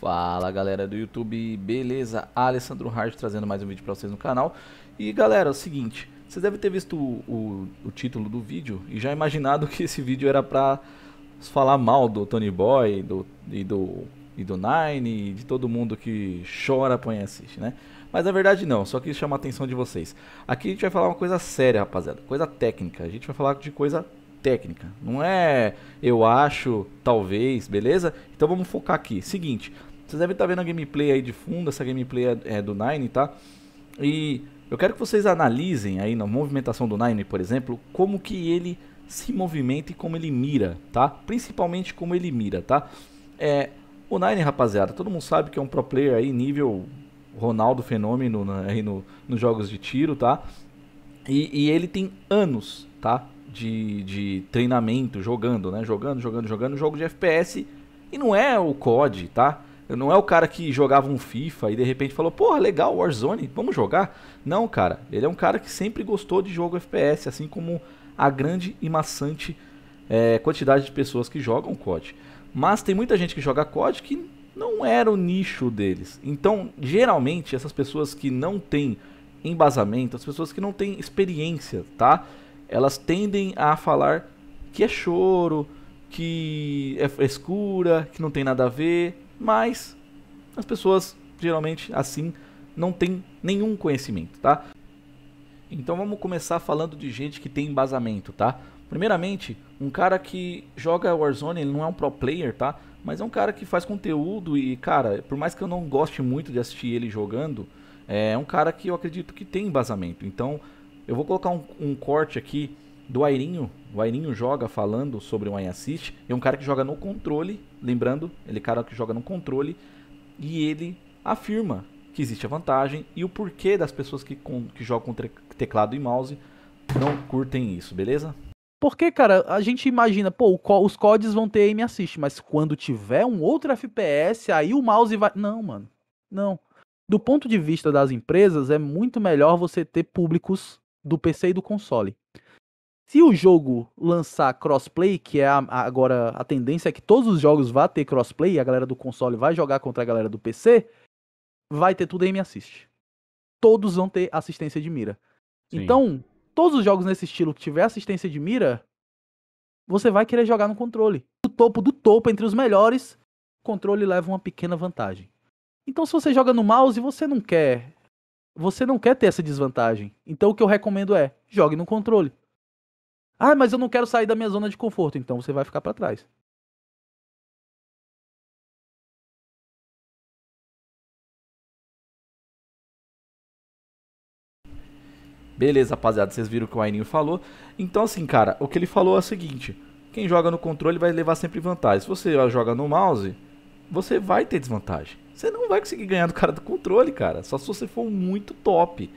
Fala galera do YouTube, beleza? Alessandro Hart trazendo mais um vídeo para vocês no canal. E galera, é o seguinte, vocês devem ter visto o, o, o título do vídeo e já imaginado que esse vídeo era para falar mal do Tony Boy do, e, do, e do Nine e de todo mundo que chora, põe e assiste, né? Mas na verdade não, só quis chamar a atenção de vocês. Aqui a gente vai falar uma coisa séria, rapaziada, coisa técnica. A gente vai falar de coisa técnica, não é eu acho, talvez, beleza? Então vamos focar aqui. Seguinte, vocês devem estar tá vendo a gameplay aí de fundo, essa gameplay é, é do Nine, tá? E eu quero que vocês analisem aí na movimentação do Nine, por exemplo, como que ele se movimenta e como ele mira, tá? Principalmente como ele mira, tá? É, o Nine, rapaziada, todo mundo sabe que é um pro player aí nível Ronaldo Fenômeno né, aí no, nos jogos de tiro, tá? E, e ele tem anos, tá? De, de treinamento, jogando, né? Jogando, jogando, jogando, jogo de FPS e não é o COD, tá? Não é o cara que jogava um FIFA e de repente falou, porra, legal, Warzone, vamos jogar? Não, cara. Ele é um cara que sempre gostou de jogo FPS, assim como a grande e maçante é, quantidade de pessoas que jogam COD. Mas tem muita gente que joga COD que não era o nicho deles. Então, geralmente, essas pessoas que não têm embasamento, as pessoas que não têm experiência, tá? Elas tendem a falar que é choro, que é frescura, é que não tem nada a ver mas as pessoas geralmente assim não têm nenhum conhecimento, tá? Então vamos começar falando de gente que tem embasamento, tá? Primeiramente, um cara que joga Warzone, ele não é um pro player, tá? Mas é um cara que faz conteúdo e, cara, por mais que eu não goste muito de assistir ele jogando, é um cara que eu acredito que tem embasamento. Então, eu vou colocar um, um corte aqui do Airinho. O Airinho joga falando sobre o Assist. É um cara que joga no controle, lembrando, ele é cara que joga no controle. E ele afirma que existe a vantagem e o porquê das pessoas que, com, que jogam com teclado e mouse não curtem isso, beleza? Porque, cara, a gente imagina, pô, os CODs vão ter aim assist, mas quando tiver um outro FPS, aí o mouse vai. Não, mano. Não. Do ponto de vista das empresas, é muito melhor você ter públicos do PC e do console. Se o jogo lançar crossplay, que é a, a, agora a tendência é que todos os jogos vá ter crossplay, a galera do console vai jogar contra a galera do PC, vai ter tudo aí me assiste. Todos vão ter assistência de mira. Sim. Então, todos os jogos nesse estilo que tiver assistência de mira, você vai querer jogar no controle. Do topo do topo entre os melhores, o controle leva uma pequena vantagem. Então, se você joga no mouse, você não quer, você não quer ter essa desvantagem. Então, o que eu recomendo é, jogue no controle ah, mas eu não quero sair da minha zona de conforto. Então você vai ficar para trás. Beleza, rapaziada, vocês viram o que o Aininho falou. Então, assim, cara, o que ele falou é o seguinte: quem joga no controle vai levar sempre vantagem. Se você joga no mouse, você vai ter desvantagem. Você não vai conseguir ganhar do cara do controle, cara. Só se você for muito top.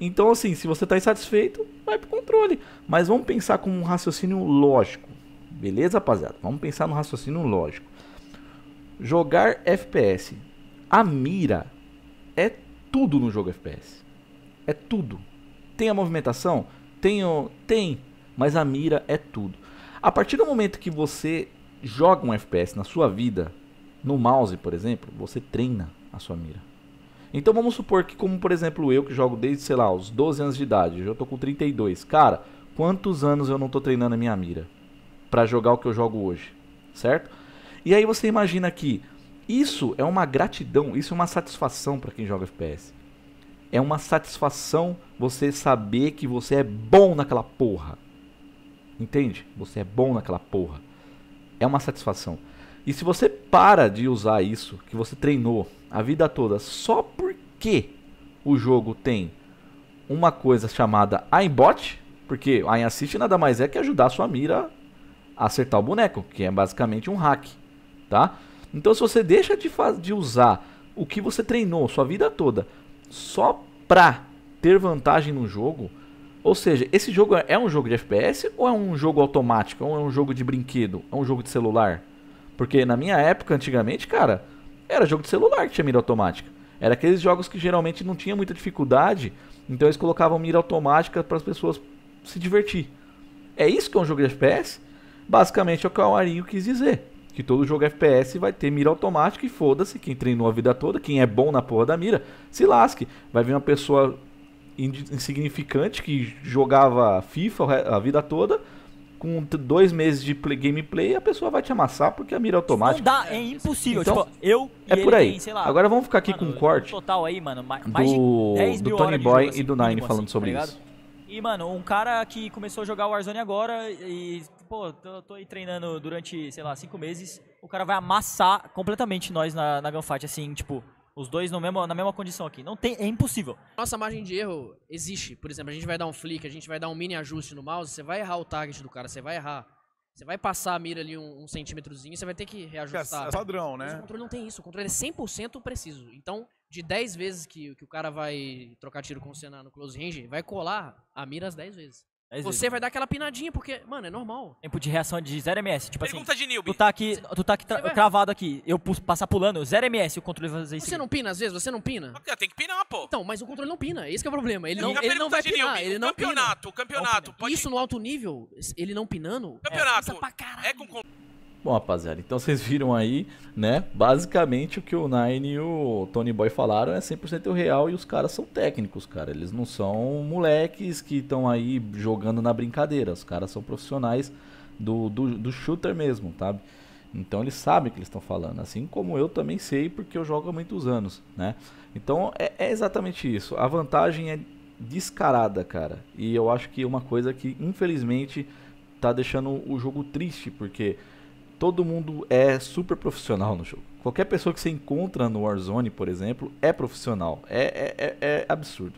Então, assim, se você está insatisfeito, vai para o controle. Mas vamos pensar com um raciocínio lógico. Beleza, rapaziada? Vamos pensar no raciocínio lógico. Jogar FPS. A mira é tudo no jogo FPS. É tudo. Tem a movimentação? Tem, o... tem. Mas a mira é tudo. A partir do momento que você joga um FPS na sua vida, no mouse, por exemplo, você treina a sua mira. Então vamos supor que, como por exemplo eu, que jogo desde, sei lá, os 12 anos de idade, eu já tô com 32. Cara, quantos anos eu não tô treinando a minha mira para jogar o que eu jogo hoje, certo? E aí você imagina que isso é uma gratidão, isso é uma satisfação para quem joga FPS. É uma satisfação você saber que você é bom naquela porra. Entende? Você é bom naquela porra. É uma satisfação. E se você para de usar isso que você treinou a vida toda só porque o jogo tem uma coisa chamada aimbot, porque a assist nada mais é que ajudar a sua mira a acertar o boneco, que é basicamente um hack, tá? Então se você deixa de, de usar o que você treinou sua vida toda só pra ter vantagem no jogo, ou seja, esse jogo é, é um jogo de FPS ou é um jogo automático, ou é um jogo de brinquedo, é um jogo de celular? Porque na minha época, antigamente, cara, era jogo de celular que tinha mira automática. Era aqueles jogos que geralmente não tinha muita dificuldade, então eles colocavam mira automática para as pessoas se divertir. É isso que é um jogo de FPS? Basicamente é o que o Arinho quis dizer. Que todo jogo FPS vai ter mira automática e foda-se, quem treinou a vida toda, quem é bom na porra da mira, se lasque. Vai vir uma pessoa insignificante que jogava FIFA a vida toda, com dois meses de play, gameplay, a pessoa vai te amassar porque a mira é automática. Não dá, é impossível. Então, tipo, eu é por aí. Tem, lá, Agora vamos ficar aqui mano, com um corte total aí, mano, do, do Tony Boy e assim, do Nine falando assim, sobre tá isso. E, mano, um cara que começou a jogar Warzone agora e, pô, tô, tô aí treinando durante, sei lá, cinco meses, o cara vai amassar completamente nós na, na gunfight, assim, tipo, os dois no mesmo, na mesma condição aqui. Não tem, é impossível. Nossa margem de erro existe. Por exemplo, a gente vai dar um flick, a gente vai dar um mini ajuste no mouse, você vai errar o target do cara, você vai errar. Você vai passar a mira ali um, um centímetrozinho, você vai ter que reajustar. É, é padrão, né? Mas o controle não tem isso. O controle é 100% preciso. Então, de 10 vezes que, que o cara vai trocar tiro com o Senna no close range, vai colar a mira as 10 vezes. É Você vezes. vai dar aquela pinadinha, porque, mano, é normal. Tempo de reação de 0 ms. Tipo assim, Pergunta assim, de Newbie. Tu tá aqui, tu tá aqui tra cravado travado aqui. Eu passar pulando, 0 ms, o controle vai fazer isso. Você não pina às vezes? Você não pina? Tem que pinar, pô. Então, mas o controle não pina. Esse que é o problema. Ele não, ele não vai pinar. Ele O não campeonato, pina. campeonato. Pode... Isso no alto nível, ele não pinando, é, Campeonato. passa pra caralho. É com Bom, rapaziada, então vocês viram aí, né? Basicamente o que o Nine e o Tony Boy falaram é 100% real e os caras são técnicos, cara. Eles não são moleques que estão aí jogando na brincadeira. Os caras são profissionais do, do, do shooter mesmo, tá Então eles sabem o que eles estão falando, assim como eu também sei porque eu jogo há muitos anos, né? Então é, é exatamente isso. A vantagem é descarada, cara. E eu acho que é uma coisa que infelizmente tá deixando o jogo triste, porque todo mundo é super profissional no jogo. Qualquer pessoa que você encontra no Warzone, por exemplo, é profissional. É, é, é, é absurdo.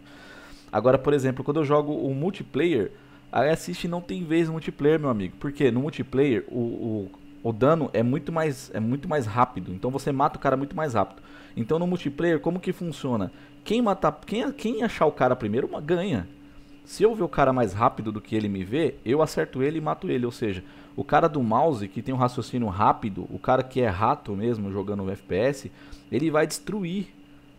Agora, por exemplo, quando eu jogo o multiplayer, a assiste não tem vez no multiplayer, meu amigo. Porque no multiplayer o, o, o dano é muito, mais, é muito mais rápido. Então você mata o cara muito mais rápido. Então no multiplayer, como que funciona? Quem matar. Quem, quem achar o cara primeiro ganha se eu ver o cara mais rápido do que ele me vê, eu acerto ele e mato ele. Ou seja, o cara do mouse que tem um raciocínio rápido, o cara que é rato mesmo jogando FPS, ele vai destruir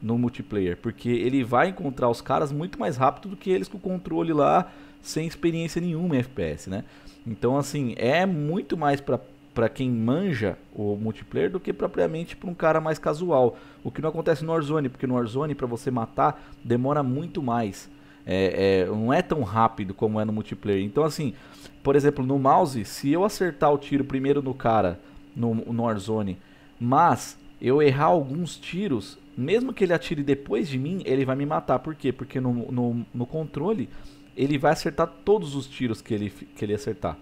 no multiplayer, porque ele vai encontrar os caras muito mais rápido do que eles com o controle lá, sem experiência nenhuma em FPS, né? Então, assim, é muito mais pra, pra quem manja o multiplayer do que propriamente pra um cara mais casual. O que não acontece no Warzone, porque no Warzone, pra você matar, demora muito mais. É, é, não é tão rápido como é no multiplayer. Então, assim, por exemplo, no mouse, se eu acertar o tiro primeiro no cara, no, no Warzone, mas eu errar alguns tiros, mesmo que ele atire depois de mim, ele vai me matar. Por quê? Porque no, no, no controle, ele vai acertar todos os tiros que ele, que ele acertar.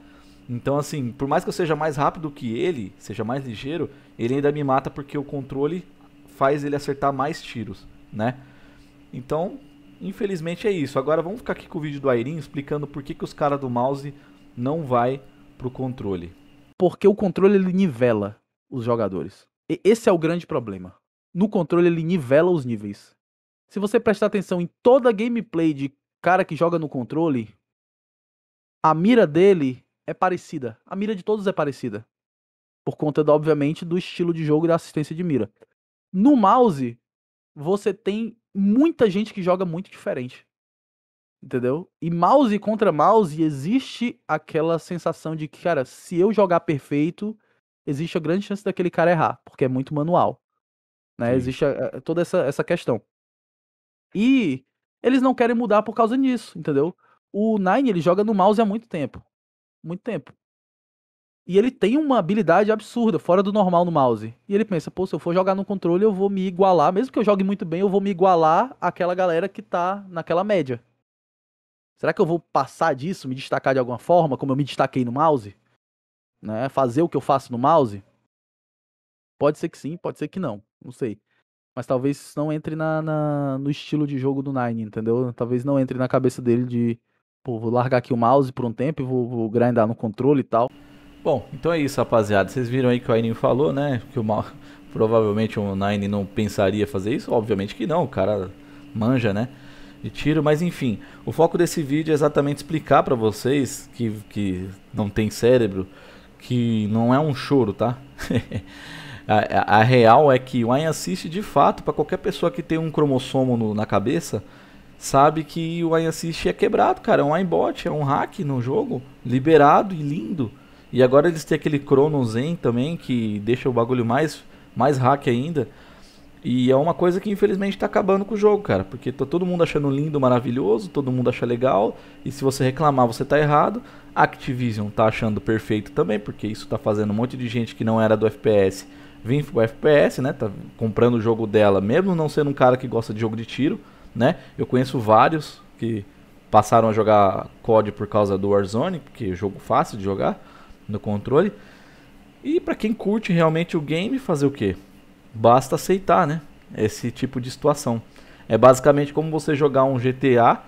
Então, assim, por mais que eu seja mais rápido que ele, seja mais ligeiro, ele ainda me mata porque o controle faz ele acertar mais tiros, né? Então, infelizmente é isso. Agora vamos ficar aqui com o vídeo do Ayrin explicando por que, que os caras do mouse não vai pro controle. Porque o controle ele nivela os jogadores. E esse é o grande problema. No controle ele nivela os níveis. Se você prestar atenção em toda a gameplay de cara que joga no controle, a mira dele é parecida. A mira de todos é parecida. Por conta, obviamente, do estilo de jogo e da assistência de mira. No mouse, você tem muita gente que joga muito diferente. Entendeu? E mouse contra mouse existe aquela sensação de que, cara, se eu jogar perfeito, existe a grande chance daquele cara errar, porque é muito manual. Né? Existe a, a, toda essa, essa questão. E eles não querem mudar por causa disso, entendeu? O Nine ele joga no mouse há muito tempo. Muito tempo. E ele tem uma habilidade absurda, fora do normal no mouse. E ele pensa, pô, se eu for jogar no controle, eu vou me igualar, mesmo que eu jogue muito bem, eu vou me igualar àquela galera que tá naquela média. Será que eu vou passar disso, me destacar de alguma forma, como eu me destaquei no mouse? Né? Fazer o que eu faço no mouse? Pode ser que sim, pode ser que não, não sei. Mas talvez isso não entre na, na no estilo de jogo do Nine, entendeu? Talvez não entre na cabeça dele de, pô, vou largar aqui o mouse por um tempo e vou, vou grindar no controle e tal. Bom, então é isso, rapaziada. Vocês viram aí que o Ainin falou, né? Que o mal... provavelmente o Nine não pensaria fazer isso. Obviamente que não, o cara manja, né? De tiro, mas enfim, o foco desse vídeo é exatamente explicar para vocês que, que não tem cérebro, que não é um choro, tá? a, a, a, real é que o Ain assiste de fato, para qualquer pessoa que tem um cromossomo no, na cabeça, sabe que o Ain assiste é quebrado, cara. É um aimbot, é um hack no jogo, liberado e lindo. E agora eles têm aquele Chrono Zen também, que deixa o bagulho mais, mais hack ainda. E é uma coisa que infelizmente está acabando com o jogo, cara. Porque tá todo mundo achando lindo, maravilhoso, todo mundo acha legal. E se você reclamar, você tá errado. Activision tá achando perfeito também, porque isso tá fazendo um monte de gente que não era do FPS vir pro FPS, né? Tá comprando o jogo dela, mesmo não sendo um cara que gosta de jogo de tiro, né? Eu conheço vários que passaram a jogar COD por causa do Warzone, porque é jogo fácil de jogar no controle. E para quem curte realmente o game, fazer o quê? Basta aceitar, né? Esse tipo de situação. É basicamente como você jogar um GTA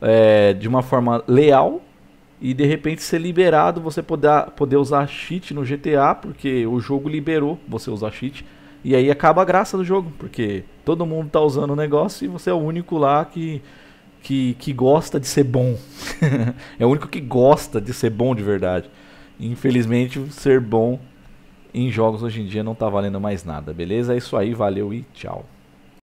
é, de uma forma leal e de repente ser liberado, você poder, poder usar cheat no GTA, porque o jogo liberou você usar cheat. E aí acaba a graça do jogo, porque todo mundo tá usando o negócio e você é o único lá que, que, que gosta de ser bom. é o único que gosta de ser bom de verdade. Infelizmente, ser bom em jogos hoje em dia não tá valendo mais nada, beleza? É isso aí, valeu e tchau.